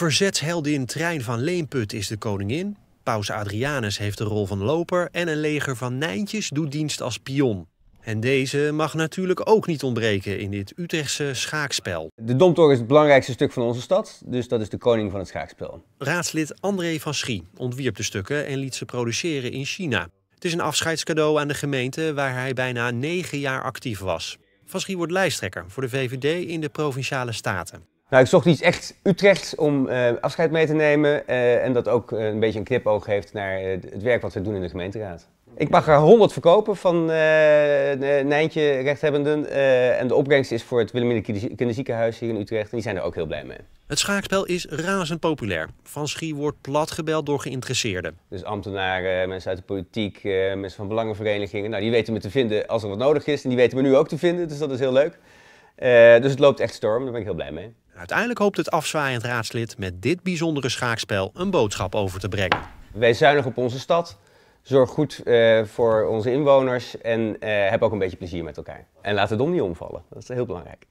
Verzetsheldin Trein van Leenput is de koningin. Paus Adrianus heeft de rol van loper. En een leger van Nijntjes doet dienst als pion. En deze mag natuurlijk ook niet ontbreken in dit Utrechtse schaakspel. De Domtoren is het belangrijkste stuk van onze stad, dus dat is de koning van het schaakspel. Raadslid André van Schie ontwierp de stukken en liet ze produceren in China. Het is een afscheidscadeau aan de gemeente waar hij bijna negen jaar actief was. Van Schie wordt lijsttrekker voor de VVD in de Provinciale Staten. Nou, ik zocht iets echt Utrechts om eh, afscheid mee te nemen. Eh, en dat ook eh, een beetje een knipoog heeft naar het werk wat we doen in de gemeenteraad. Ik mag er 100 verkopen van Nijntje rechthebbenden. en de opbrengst is voor het Wilhelmina Kinderziekenhuis hier in Utrecht. En die zijn er ook heel blij mee. Het schaakspel is razend populair. Van Schie wordt platgebeld door geïnteresseerden. Dus ambtenaren, mensen uit de politiek, mensen van belangenverenigingen. Nou, die weten me te vinden als er wat nodig is. En die weten me nu ook te vinden. Dus dat is heel leuk. dus het loopt echt storm. Daar ben ik heel blij mee. Uiteindelijk hoopt het afzwaaiend raadslid met dit bijzondere schaakspel een boodschap over te brengen. Wij zuinig op onze stad. Zorg goed eh, voor onze inwoners en eh, heb ook een beetje plezier met elkaar. En laat de dom niet omvallen. Dat is heel belangrijk.